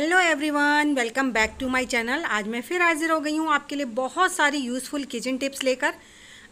hello everyone welcome back to my channel आज मैं फिर हाजिर हो गई हूँ आपके लिए बहुत सारी यूज़फुल किचन टिप्स लेकर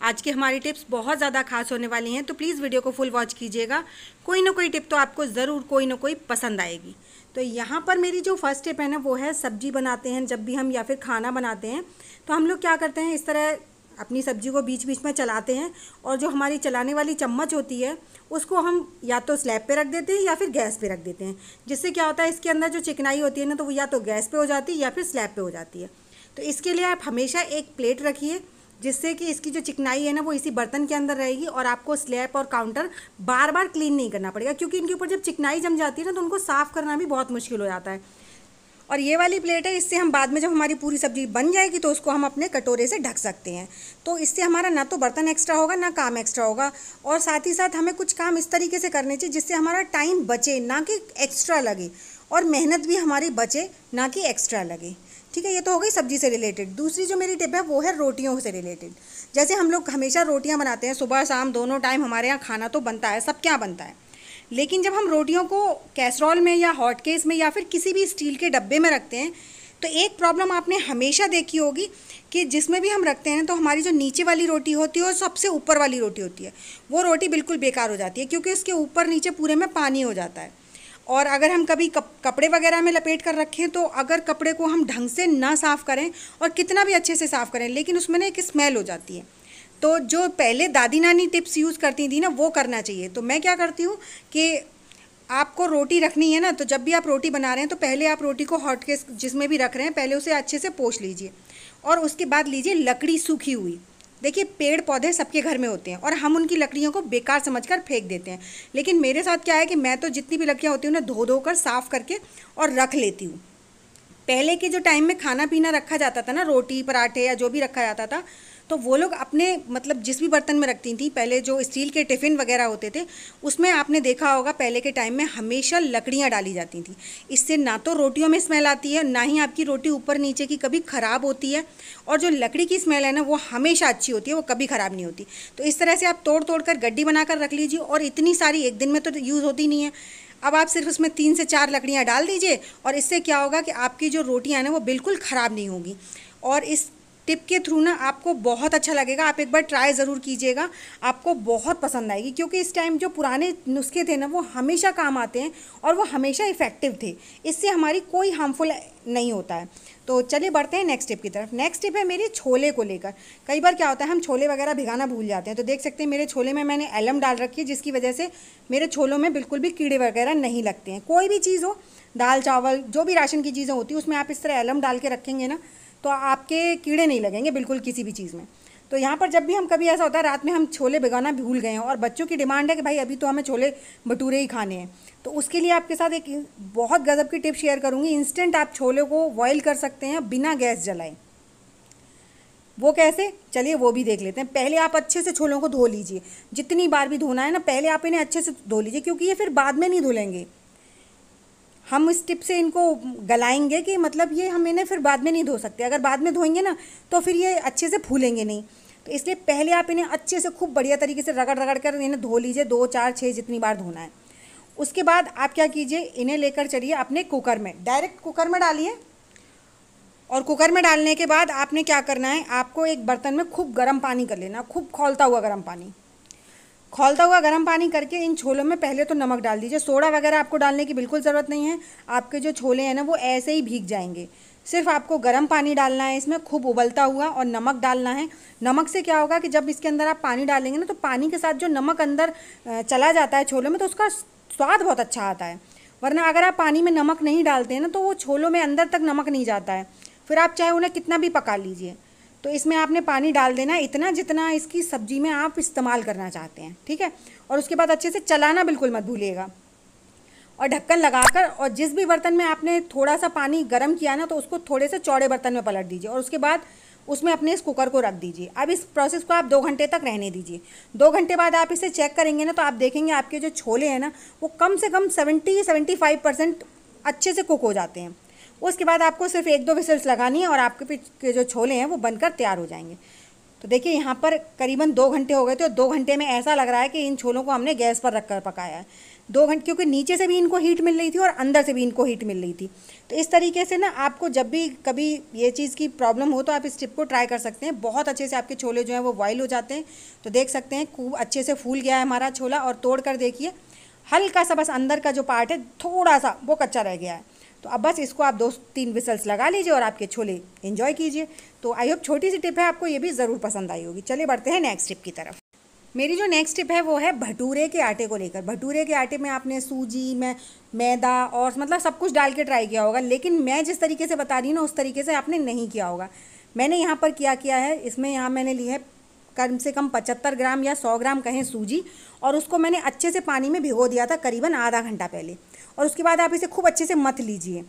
आज की हमारी टिप्स बहुत ज़्यादा खास होने वाली हैं तो प्लीज़ वीडियो को फुल वॉच कीजिएगा कोई ना कोई टिप तो आपको ज़रूर कोई ना कोई पसंद आएगी तो यहाँ पर मेरी जो फर्स्ट टिप है ना वो है सब्जी बनाते हैं जब भी हम या फिर खाना बनाते हैं तो हम लोग क्या करते हैं इस तरह अपनी सब्जी को बीच बीच में चलाते हैं और जो हमारी चलाने वाली चम्मच होती है उसको हम या तो स्लैब पे रख देते हैं या फिर गैस पे रख देते हैं जिससे क्या होता है इसके अंदर जो चिकनाई होती है ना तो वो या तो गैस पे हो जाती है या फिर स्लैब पे हो जाती है तो इसके लिए आप हमेशा एक प्लेट रखिए जिससे कि इसकी जो चिकनाई है ना वो इसी बर्तन के अंदर रहेगी और आपको स्लैब और काउंटर बार बार क्लीन नहीं करना पड़ेगा क्योंकि इनके ऊपर जब चिकनाई जम जाती है ना तो उनको साफ़ करना भी बहुत मुश्किल हो जाता है और ये वाली प्लेट है इससे हम बाद में जब हमारी पूरी सब्ज़ी बन जाएगी तो उसको हम अपने कटोरे से ढक सकते हैं तो इससे हमारा ना तो बर्तन एक्स्ट्रा होगा ना काम एक्स्ट्रा होगा और साथ ही साथ हमें कुछ काम इस तरीके से करने चाहिए जिससे हमारा टाइम बचे ना कि एक्स्ट्रा लगे और मेहनत भी हमारी बचे ना कि एक्स्ट्रा लगे ठीक है ये तो हो गई सब्जी से रिलेटेड दूसरी जो मेरी टिप है वो है रोटियों से रिलेटेड जैसे हम लोग हमेशा रोटियाँ बनाते हैं सुबह शाम दोनों टाइम हमारे यहाँ खाना तो बनता है सब क्या बनता है लेकिन जब हम रोटियों को कैसरॉल में या हॉट केस में या फिर किसी भी स्टील के डब्बे में रखते हैं तो एक प्रॉब्लम आपने हमेशा देखी होगी कि जिसमें भी हम रखते हैं तो हमारी जो नीचे वाली रोटी होती है और सबसे ऊपर वाली रोटी होती है वो रोटी बिल्कुल बेकार हो जाती है क्योंकि उसके ऊपर नीचे पूरे में पानी हो जाता है और अगर हम कभी कप, कपड़े वगैरह में लपेट कर रखें तो अगर कपड़े को हम ढंग से ना साफ़ करें और कितना भी अच्छे से साफ़ करें लेकिन उसमें ना एक स्मेल हो जाती है तो जो पहले दादी नानी टिप्स यूज़ करती थी ना वो करना चाहिए तो मैं क्या करती हूँ कि आपको रोटी रखनी है ना तो जब भी आप रोटी बना रहे हैं तो पहले आप रोटी को हॉट केस जिसमें भी रख रहे हैं पहले उसे अच्छे से पोछ लीजिए और उसके बाद लीजिए लकड़ी सूखी हुई देखिए पेड़ पौधे सबके घर में होते हैं और हम उनकी लकड़ियों को बेकार समझकर फेंक देते हैं लेकिन मेरे साथ क्या है कि मैं तो जितनी भी लकड़ियाँ होती हूँ ना धो धो कर साफ़ करके और रख लेती हूँ पहले के जो टाइम में खाना पीना रखा जाता था ना रोटी पराठे या जो भी रखा जाता था तो वो लोग अपने मतलब जिस भी बर्तन में रखती थी पहले जो स्टील के टिफ़िन वगैरह होते थे उसमें आपने देखा होगा पहले के टाइम में हमेशा लकड़ियाँ डाली जाती थी इससे ना तो रोटियों में स्मेल आती है ना ही आपकी रोटी ऊपर नीचे की कभी ख़राब होती है और जो लकड़ी की स्मेल है ना वो हमेशा अच्छी होती है वो कभी ख़राब नहीं होती तो इस तरह से आप तोड़ तोड़ कर गड्डी बनाकर रख लीजिए और इतनी सारी एक दिन में तो यूज़ होती नहीं है अब आप सिर्फ उसमें तीन से चार लकड़ियाँ डाल दीजिए और इससे क्या होगा कि आपकी जो रोटियाँ हैं ना वो बिल्कुल ख़राब नहीं होगी और इस टिप के थ्रू ना आपको बहुत अच्छा लगेगा आप एक बार ट्राई ज़रूर कीजिएगा आपको बहुत पसंद आएगी क्योंकि इस टाइम जो पुराने नुस्खे थे ना वो हमेशा काम आते हैं और वो हमेशा इफ़ेक्टिव थे इससे हमारी कोई हार्मफुल नहीं होता है तो चलिए बढ़ते हैं नेक्स्ट टिप की तरफ नेक्स्ट टिप है मेरी छोले को लेकर कई बार क्या होता है हम छोले वगैरह भिगाना भूल जाते हैं तो देख सकते हैं मेरे छोले में मैंने एलम डाल रखी है जिसकी वजह से मेरे छोलों में बिल्कुल भी कीड़े वगैरह नहीं लगते हैं कोई भी चीज़ हो दाल चावल जो भी राशन की चीज़ें होती है उसमें आप इस तरह एलम डाल के रखेंगे ना तो आपके कीड़े नहीं लगेंगे बिल्कुल किसी भी चीज़ में तो यहाँ पर जब भी हम कभी ऐसा होता है रात में हम छोले भिगाना भूल गए हैं और बच्चों की डिमांड है कि भाई अभी तो हमें छोले भटूरे ही खाने हैं तो उसके लिए आपके साथ एक बहुत गज़ब की टिप शेयर करूँगी इंस्टेंट आप छोले को बॉयल कर सकते हैं बिना गैस जलाए वो कैसे चलिए वो भी देख लेते हैं पहले आप अच्छे से छोलों को धो लीजिए जितनी बार भी धोना है ना पहले आप इन्हें अच्छे से धो लीजिए क्योंकि ये फिर बाद में नहीं धुलेंगे हम इस टिप से इनको गलाएंगे कि मतलब ये हम इन्हें फिर बाद में नहीं धो सकते अगर बाद में धोएंगे ना तो फिर ये अच्छे से फूलेंगे नहीं तो इसलिए पहले आप इन्हें अच्छे से खूब बढ़िया तरीके से रगड़ रगड़ कर इन्हें धो लीजिए दो चार छः जितनी बार धोना है उसके बाद आप क्या कीजिए इन्हें लेकर चलिए अपने कुकर में डायरेक्ट कुकर में डालिए और कुकर में डालने के बाद आपने क्या करना है आपको एक बर्तन में खूब गर्म पानी कर लेना खूब खोलता हुआ गर्म पानी खोलता हुआ गर्म पानी करके इन छोलों में पहले तो नमक डाल दीजिए सोडा वगैरह आपको डालने की बिल्कुल ज़रूरत नहीं है आपके जो छोले हैं ना वो ऐसे ही भीग जाएंगे सिर्फ आपको गर्म पानी डालना है इसमें खूब उबलता हुआ और नमक डालना है नमक से क्या होगा कि जब इसके अंदर आप पानी डालेंगे ना तो पानी के साथ जो नमक अंदर चला जाता है छोलों में तो उसका स्वाद बहुत अच्छा आता है वरना अगर आप पानी में नमक नहीं डालते हैं ना तो वो छोलों में अंदर तक नमक नहीं जाता है फिर आप चाहे उन्हें कितना भी पका लीजिए तो इसमें आपने पानी डाल देना इतना जितना इसकी सब्जी में आप इस्तेमाल करना चाहते हैं ठीक है और उसके बाद अच्छे से चलाना बिल्कुल मत भूलिएगा और ढक्कन लगाकर और जिस भी बर्तन में आपने थोड़ा सा पानी गर्म किया ना तो उसको थोड़े से चौड़े बर्तन में पलट दीजिए और उसके बाद उसमें अपने इस कुकर को रख दीजिए अब इस प्रोसेस को आप दो घंटे तक रहने दीजिए दो घंटे बाद आप इसे चेक करेंगे ना तो आप देखेंगे आपके जो छोले हैं ना वो कम से कम सेवेंटी सेवेंटी फाइव परसेंट अच्छे से कुक हो जाते हैं उसके बाद आपको सिर्फ एक दो विसल्स लगानी है और आपके जो छोले हैं वो बनकर तैयार हो जाएंगे तो देखिए यहाँ पर करीबन दो घंटे हो गए थे और दो घंटे में ऐसा लग रहा है कि इन छोलों को हमने गैस पर रख कर पकाया है दो घंटे क्योंकि नीचे से भी इनको हीट मिल रही थी और अंदर से भी इनको हीट मिल रही थी तो इस तरीके से ना आपको जब भी कभी ये चीज़ की प्रॉब्लम हो तो आप इस टिप को ट्राई कर सकते हैं बहुत अच्छे से आपके छोले जो हैं वो बॉयल हो जाते हैं तो देख सकते हैं खूब अच्छे से फूल गया है हमारा छोला और तोड़ कर देखिए हल्का सा बस अंदर का जो पार्ट है थोड़ा सा वो कच्चा रह गया है तो अब बस इसको आप दो तीन विसल्स लगा लीजिए और आपके छोले इन्जॉय कीजिए तो आई होप छोटी सी टिप है आपको ये भी ज़रूर पसंद आई होगी चलिए बढ़ते हैं नेक्स्ट टिप की तरफ मेरी जो नेक्स्ट टिप है वो है भटूरे के आटे को लेकर भटूरे के आटे में आपने सूजी में मैदा और मतलब सब कुछ डाल के ट्राई किया होगा लेकिन मैं जिस तरीके से बता रही हूँ ना उस तरीके से आपने नहीं किया होगा मैंने यहाँ पर क्या किया है इसमें यहाँ मैंने ली है कम से कम पचहत्तर ग्राम या सौ ग्राम कहें सूजी और उसको मैंने अच्छे से पानी में भिगो दिया था करीबन आधा घंटा पहले और उसके बाद आप इसे खूब अच्छे से मथ लीजिए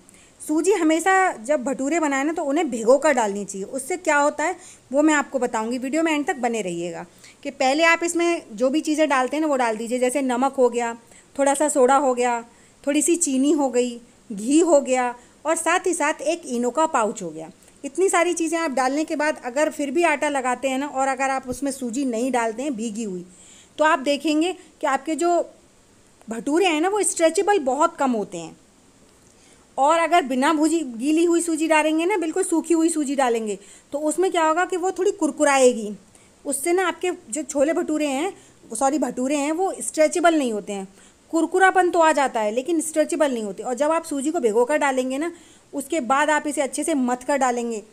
सूजी हमेशा जब भटूरे बनाए ना तो उन्हें भिगो कर डालनी चाहिए उससे क्या होता है वो मैं आपको बताऊंगी वीडियो में एंड तक बने रहिएगा कि पहले आप इसमें जो भी चीज़ें डालते हैं ना वो डाल दीजिए जैसे नमक हो गया थोड़ा सा सोडा हो गया थोड़ी सी चीनी हो गई घी हो गया और साथ ही साथ एक इनो का पाउच हो गया इतनी सारी चीज़ें आप डालने के बाद अगर फिर भी आटा लगाते हैं ना और अगर आप उसमें सूजी नहीं डालते हैं भीगी हुई तो आप देखेंगे कि आपके जो भटूरे हैं ना वो स्ट्रेचेबल बहुत कम होते हैं और अगर बिना भूजी गीली हुई सूजी डालेंगे ना बिल्कुल सूखी हुई सूजी डालेंगे तो उसमें क्या होगा कि वो थोड़ी कुरकुराएगी उससे ना आपके जो छोले भटूरे हैं सॉरी भटूरे हैं वो स्ट्रेचेबल नहीं होते हैं कुरकुरापन तो आ जाता है लेकिन स्ट्रेचेबल नहीं होते और जब आप सूजी को भिगो कर डालेंगे ना उसके बाद आप इसे अच्छे से मथ कर डालेंगे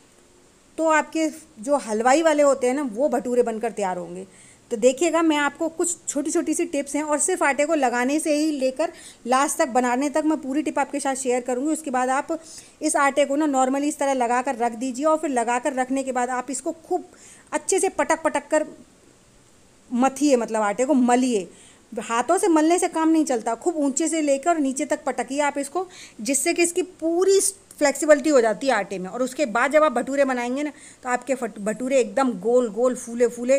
तो आपके जो हलवाई वाले होते हैं ना वो भटूरे बनकर तैयार होंगे तो देखिएगा मैं आपको कुछ छोटी छोटी सी टिप्स हैं और सिर्फ आटे को लगाने से ही लेकर लास्ट तक बनाने तक मैं पूरी टिप आपके साथ शेयर करूंगी उसके बाद आप इस आटे को ना नॉर्मली इस तरह लगा कर रख दीजिए और फिर लगा कर रखने के बाद आप इसको खूब अच्छे से पटक पटक कर मथिए मतलब आटे को मलिए हाथों से मलने से काम नहीं चलता खूब ऊंचे से लेकर और नीचे तक पटकिए आप इसको जिससे कि इसकी पूरी फ्लेक्सिबिलिटी हो जाती है आटे में और उसके बाद जब आप भटूरे बनाएंगे ना तो आपके भटूरे एकदम गोल गोल फूले फूले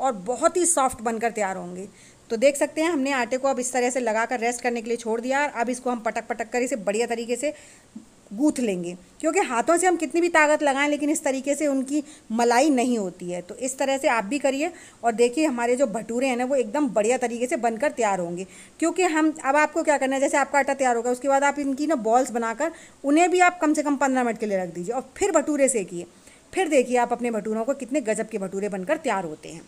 और बहुत ही सॉफ्ट बनकर तैयार होंगे तो देख सकते हैं हमने आटे को अब इस तरह से लगा कर रेस्ट करने के लिए छोड़ दिया और अब इसको हम पटक पटक कर इसे बढ़िया तरीके से गूथ लेंगे क्योंकि हाथों से हम कितनी भी ताकत लगाएं लेकिन इस तरीके से उनकी मलाई नहीं होती है तो इस तरह से आप भी करिए और देखिए हमारे जो भटूरे हैं ना वो एकदम बढ़िया तरीके से बनकर तैयार होंगे क्योंकि हम अब आपको क्या करना है जैसे आपका आटा तैयार होगा उसके बाद आप इनकी ना बॉल्स बनाकर उन्हें भी आप कम से कम पंद्रह मिनट के लिए रख दीजिए और फिर भटूरे सेकिए फिर देखिए आप अपने भटूरों को कितने गजब के भटूरे बनकर तैयार होते हैं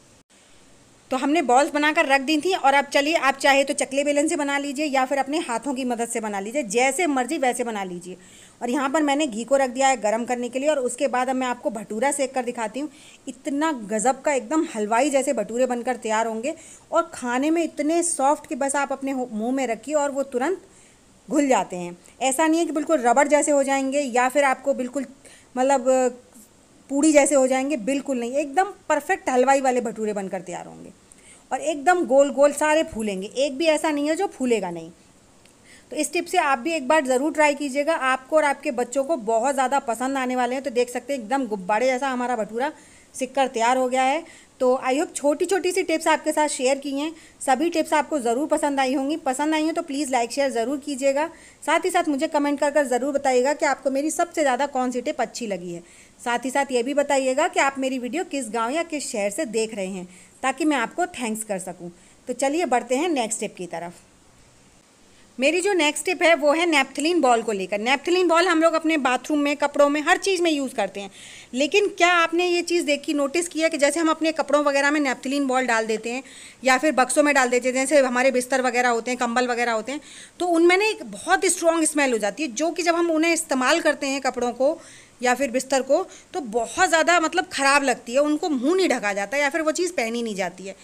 तो हमने बॉल्स बनाकर रख दी थी और अब चलिए आप चाहे तो चकले बेलन से बना लीजिए या फिर अपने हाथों की मदद से बना लीजिए जैसे मर्जी वैसे बना लीजिए और यहाँ पर मैंने घी को रख दिया है गर्म करने के लिए और उसके बाद अब मैं आपको भटूरा सेक कर दिखाती हूँ इतना गज़ब का एकदम हलवाई जैसे भटूरे बनकर तैयार होंगे और खाने में इतने सॉफ्ट कि बस आप अपने मुँह में रखिए और वो तुरंत घुल जाते हैं ऐसा नहीं है कि बिल्कुल रबड़ जैसे हो जाएंगे या फिर आपको बिल्कुल मतलब पूड़ी जैसे हो जाएंगे बिल्कुल नहीं एकदम परफेक्ट हलवाई वाले भटूरे बनकर तैयार होंगे और एकदम गोल गोल सारे फूलेंगे एक भी ऐसा नहीं है जो फूलेगा नहीं तो इस टिप से आप भी एक बार ज़रूर ट्राई कीजिएगा आपको और आपके बच्चों को बहुत ज़्यादा पसंद आने वाले हैं तो देख सकते हैं एकदम गुब्बारे जैसा हमारा भटूरा सिक्कर तैयार हो गया है तो आई होप छोटी छोटी सी टिप्स आपके साथ शेयर की हैं सभी टिप्स आपको ज़रूर पसंद आई होंगी पसंद आई हो तो प्लीज़ लाइक शेयर ज़रूर कीजिएगा साथ ही साथ मुझे कमेंट कर कर ज़रूर बताइएगा कि आपको मेरी सबसे ज़्यादा कौन सी टिप अच्छी लगी है साथ ही साथ ये भी बताइएगा कि आप मेरी वीडियो किस गाँव या किस शहर से देख रहे हैं ताकि मैं आपको थैंक्स कर सकूँ तो चलिए बढ़ते हैं नेक्स्ट स्टेप की तरफ मेरी जो नेक्स्ट स्टेप है वो है नेपथलीन बॉल को लेकर नेपथलीन बॉल हम लोग अपने बाथरूम में कपड़ों में हर चीज़ में यूज़ करते हैं लेकिन क्या आपने ये चीज़ देखी नोटिस किया कि जैसे हम अपने कपड़ों वगैरह में नेपथलीन बॉल डाल देते हैं या फिर बक्सों में डाल देते हैं जैसे हमारे बिस्तर वगैरह होते हैं कंबल वगैरह होते हैं तो उनमें ना एक बहुत स्ट्रॉन्ग स्मेल हो जाती है जो कि जब हम उन्हें इस्तेमाल करते हैं कपड़ों को या फिर बिस्तर को तो बहुत ज़्यादा मतलब ख़राब लगती है उनको मुँह नहीं ढका जाता या फिर वो चीज़ पहनी नहीं जाती है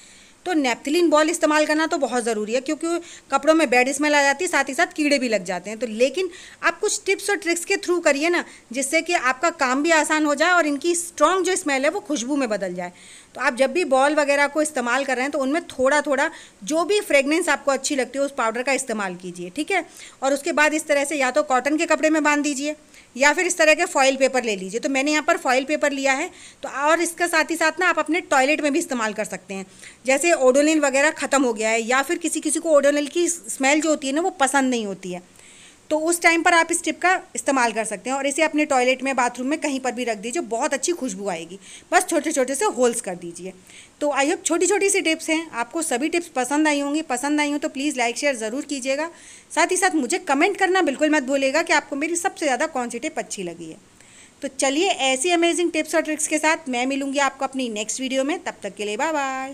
तो नेपथिलिन बॉल इस्तेमाल करना तो बहुत ज़रूरी है क्योंकि कपड़ों में बैड स्मेल आ जाती है साथ ही साथ कीड़े भी लग जाते हैं तो लेकिन आप कुछ टिप्स और ट्रिक्स के थ्रू करिए ना जिससे कि आपका काम भी आसान हो जाए और इनकी स्ट्रॉन्ग जो स्मेल है वो खुशबू में बदल जाए तो आप जब भी बॉल वगैरह को इस्तेमाल कर रहे हैं तो उनमें थोड़ा थोड़ा जो भी फ्रेगनेंस आपको अच्छी लगती है उस पाउडर का इस्तेमाल कीजिए ठीक है और उसके बाद इस तरह से या तो कॉटन के कपड़े में बांध दीजिए या फिर इस तरह के फॉइल पेपर ले लीजिए तो मैंने यहाँ पर फॉइल पेपर लिया है तो और इसके साथ ही साथ ना आप अपने टॉयलेट में भी इस्तेमाल कर सकते हैं जैसे ओडोनिल वगैरह ख़त्म हो गया है या फिर किसी किसी को ओडोनिल की स्मेल जो होती है ना वो पसंद नहीं होती है तो उस टाइम पर आप इस टिप का इस्तेमाल कर सकते हैं और इसे अपने टॉयलेट में बाथरूम में कहीं पर भी रख दीजिए बहुत अच्छी खुशबू आएगी बस छोटे छोटे से होल्स कर दीजिए तो आई होप छोटी छोटी सी टिप्स हैं आपको सभी टिप्स पसंद आई होंगी पसंद आई हूँ तो प्लीज़ लाइक शेयर ज़रूर कीजिएगा साथ ही साथ मुझे कमेंट करना बिल्कुल मत भूलेगा कि आपको मेरी सबसे ज़्यादा कौन सी टिप अच्छी लगी है तो चलिए ऐसी अमेजिंग टिप्स और ट्रिक्स के साथ मैं मिलूंगी आपको अपनी नेक्स्ट वीडियो में तब तक के लिए बाय बाय